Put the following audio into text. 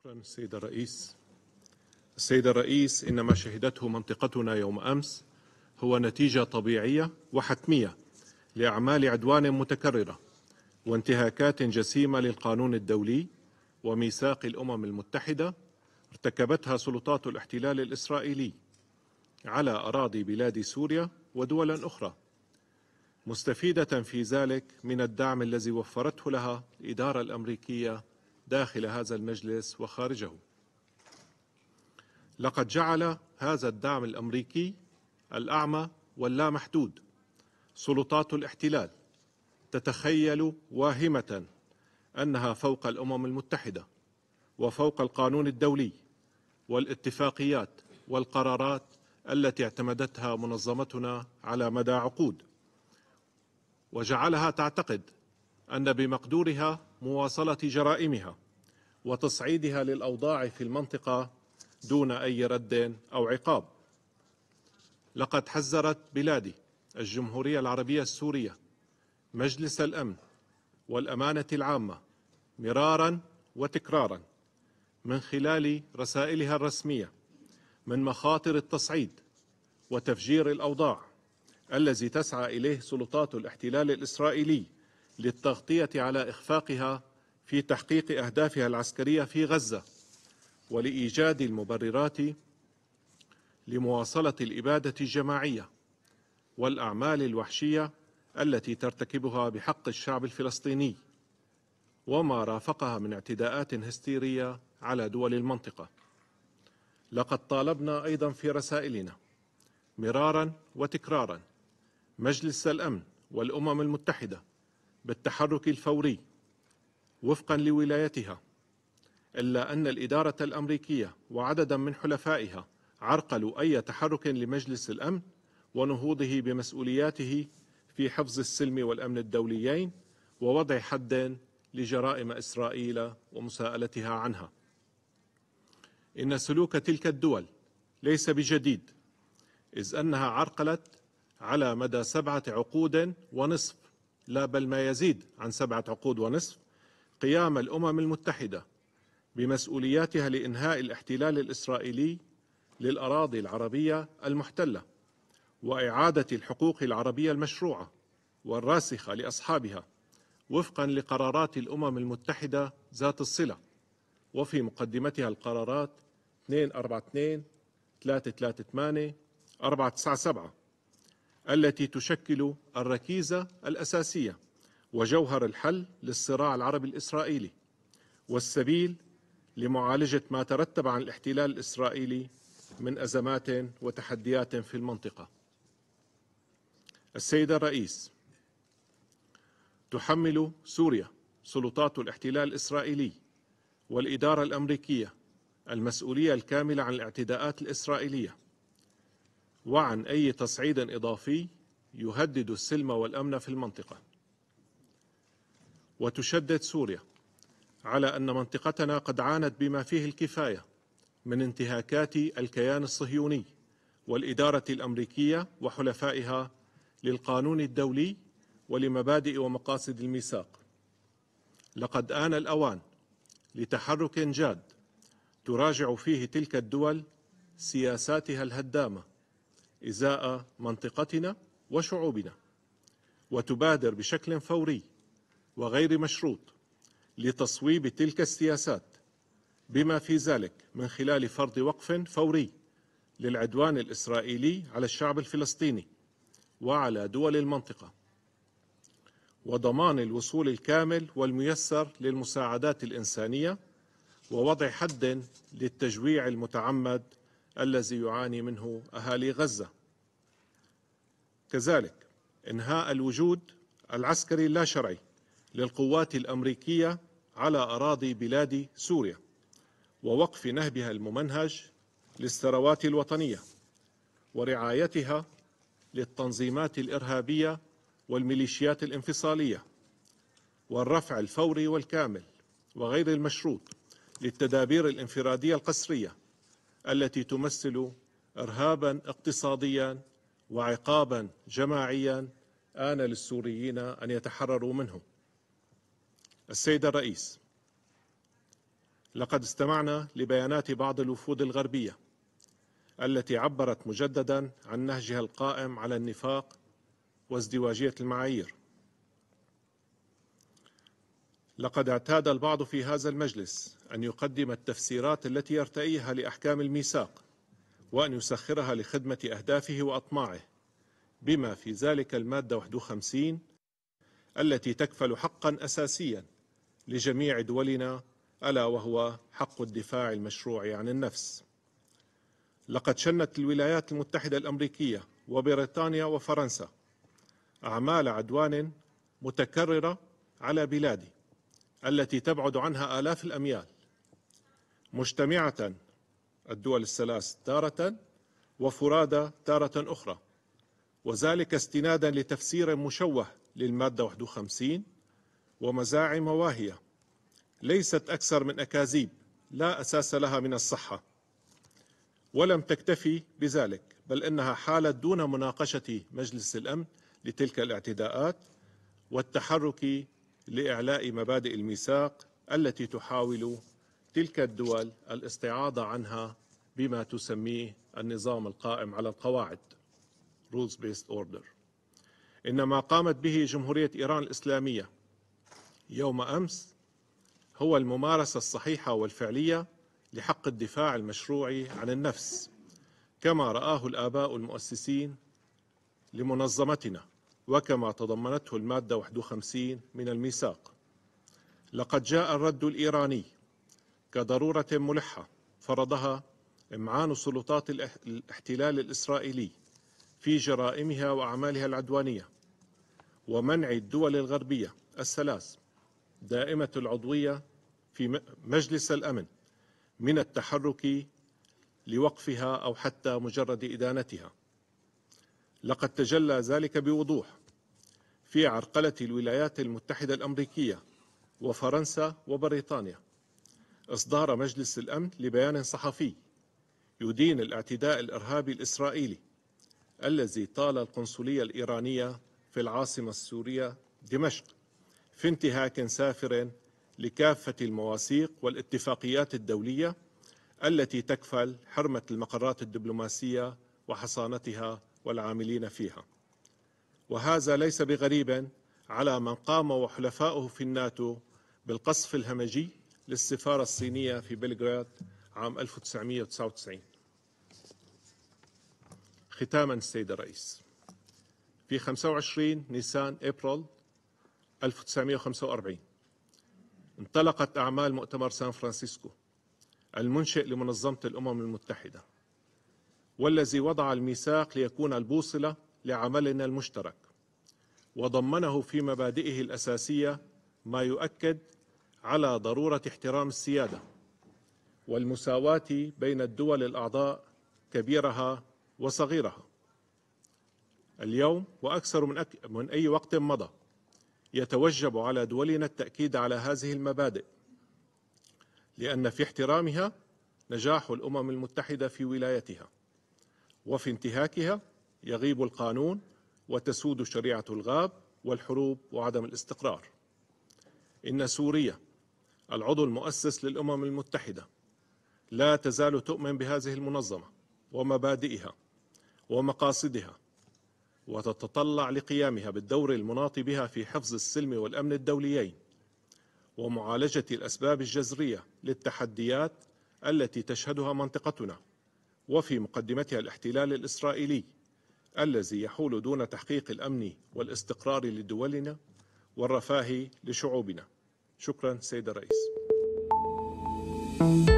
شكرا السيد الرئيس السيد الرئيس إن ما شهدته منطقتنا يوم أمس هو نتيجة طبيعية وحتمية لأعمال عدوان متكررة وانتهاكات جسيمة للقانون الدولي وميثاق الأمم المتحدة ارتكبتها سلطات الاحتلال الإسرائيلي على أراضي بلاد سوريا ودول أخرى مستفيدة في ذلك من الدعم الذي وفرته لها الإدارة الأمريكية داخل هذا المجلس وخارجه لقد جعل هذا الدعم الامريكي الاعمى واللا محدود سلطات الاحتلال تتخيل واهمه انها فوق الامم المتحده وفوق القانون الدولي والاتفاقيات والقرارات التي اعتمدتها منظمتنا على مدى عقود وجعلها تعتقد ان بمقدورها مواصله جرائمها وتصعيدها للأوضاع في المنطقة دون أي رد أو عقاب لقد حذرت بلادي الجمهورية العربية السورية مجلس الأمن والأمانة العامة مرارا وتكرارا من خلال رسائلها الرسمية من مخاطر التصعيد وتفجير الأوضاع الذي تسعى إليه سلطات الاحتلال الإسرائيلي للتغطية على إخفاقها في تحقيق أهدافها العسكرية في غزة ولإيجاد المبررات لمواصلة الإبادة الجماعية والأعمال الوحشية التي ترتكبها بحق الشعب الفلسطيني وما رافقها من اعتداءات هستيرية على دول المنطقة لقد طالبنا أيضا في رسائلنا مرارا وتكرارا مجلس الأمن والأمم المتحدة بالتحرك الفوري وفقا لولايتها إلا أن الإدارة الأمريكية وعددا من حلفائها عرقلوا أي تحرك لمجلس الأمن ونهوضه بمسؤولياته في حفظ السلم والأمن الدوليين ووضع حد لجرائم إسرائيل ومساءلتها عنها إن سلوك تلك الدول ليس بجديد إذ أنها عرقلت على مدى سبعة عقود ونصف لا بل ما يزيد عن سبعة عقود ونصف قيام الامم المتحده بمسؤولياتها لانهاء الاحتلال الاسرائيلي للاراضي العربيه المحتله واعاده الحقوق العربيه المشروعه والراسخه لاصحابها وفقا لقرارات الامم المتحده ذات الصله وفي مقدمتها القرارات 242 338 497 التي تشكل الركيزه الاساسيه وجوهر الحل للصراع العربي الإسرائيلي والسبيل لمعالجة ما ترتب عن الاحتلال الإسرائيلي من أزمات وتحديات في المنطقة السيد الرئيس تحمل سوريا سلطات الاحتلال الإسرائيلي والإدارة الأمريكية المسؤولية الكاملة عن الاعتداءات الإسرائيلية وعن أي تصعيد إضافي يهدد السلم والأمن في المنطقة وتشدد سوريا على أن منطقتنا قد عانت بما فيه الكفاية من انتهاكات الكيان الصهيوني والإدارة الأمريكية وحلفائها للقانون الدولي ولمبادئ ومقاصد الميثاق لقد آن الأوان لتحرك جاد تراجع فيه تلك الدول سياساتها الهدامة إزاء منطقتنا وشعوبنا وتبادر بشكل فوري وغير مشروط لتصويب تلك السياسات بما في ذلك من خلال فرض وقف فوري للعدوان الإسرائيلي على الشعب الفلسطيني وعلى دول المنطقة وضمان الوصول الكامل والميسر للمساعدات الإنسانية ووضع حد للتجويع المتعمد الذي يعاني منه أهالي غزة كذلك إنهاء الوجود العسكري اللا شرعي للقوات الأمريكية على أراضي بلاد سوريا ووقف نهبها الممنهج للثروات الوطنية ورعايتها للتنظيمات الإرهابية والميليشيات الانفصالية والرفع الفوري والكامل وغير المشروط للتدابير الانفرادية القسرية التي تمثل إرهابا اقتصاديا وعقابا جماعيا آن للسوريين أن يتحرروا منه السيد الرئيس لقد استمعنا لبيانات بعض الوفود الغربيه التي عبرت مجددا عن نهجها القائم على النفاق وازدواجيه المعايير لقد اعتاد البعض في هذا المجلس ان يقدم التفسيرات التي يرتئيها لاحكام الميثاق وان يسخرها لخدمه اهدافه واطماعه بما في ذلك الماده 51 التي تكفل حقا اساسيا لجميع دولنا ألا وهو حق الدفاع المشروع عن النفس لقد شنت الولايات المتحدة الأمريكية وبريطانيا وفرنسا أعمال عدوان متكررة على بلادي التي تبعد عنها آلاف الأميال مجتمعة الدول الثلاث تارة وفرادى تارة أخرى وذلك استنادا لتفسير مشوه للمادة 51 ومزاعم واهية ليست أكثر من أكاذيب لا أساس لها من الصحة ولم تكتفي بذلك بل إنها حالت دون مناقشة مجلس الأمن لتلك الاعتداءات والتحرك لإعلاء مبادئ الميثاق التي تحاول تلك الدول الاستعاضة عنها بما تسميه النظام القائم على القواعد Rules Based Order إن ما قامت به جمهورية إيران الإسلامية يوم امس هو الممارسه الصحيحه والفعليه لحق الدفاع المشروعي عن النفس كما راه الاباء المؤسسين لمنظمتنا وكما تضمنته الماده 51 من الميثاق لقد جاء الرد الايراني كضروره ملحه فرضها امعان سلطات الاحتلال الاسرائيلي في جرائمها واعمالها العدوانيه ومنع الدول الغربيه الثلاث دائمة العضوية في مجلس الأمن من التحرك لوقفها أو حتى مجرد إدانتها لقد تجلى ذلك بوضوح في عرقلة الولايات المتحدة الأمريكية وفرنسا وبريطانيا إصدار مجلس الأمن لبيان صحفي يدين الاعتداء الإرهابي الإسرائيلي الذي طال القنصلية الإيرانية في العاصمة السورية دمشق في انتهاك سافر لكافة المواثيق والاتفاقيات الدولية التي تكفل حرمة المقرات الدبلوماسية وحصانتها والعاملين فيها وهذا ليس بغريب على من قام وحلفائه في الناتو بالقصف الهمجي للسفارة الصينية في بلغراد عام 1999 ختاما السيد الرئيس في 25 نيسان ابريل 1945 انطلقت أعمال مؤتمر سان فرانسيسكو المنشئ لمنظمة الأمم المتحدة والذي وضع الميثاق ليكون البوصلة لعملنا المشترك وضمنه في مبادئه الأساسية ما يؤكد على ضرورة احترام السيادة والمساواة بين الدول الأعضاء كبيرها وصغيرها اليوم وأكثر من, أك... من أي وقت مضى يتوجب على دولنا التأكيد على هذه المبادئ لأن في احترامها نجاح الأمم المتحدة في ولايتها وفي انتهاكها يغيب القانون وتسود شريعة الغاب والحروب وعدم الاستقرار إن سوريا العضو المؤسس للأمم المتحدة لا تزال تؤمن بهذه المنظمة ومبادئها ومقاصدها وتتطلع لقيامها بالدور المناط بها في حفظ السلم والأمن الدوليين ومعالجة الأسباب الجذرية للتحديات التي تشهدها منطقتنا وفي مقدمتها الاحتلال الإسرائيلي الذي يحول دون تحقيق الأمن والاستقرار لدولنا والرفاه لشعوبنا شكرا سيد الرئيس thank you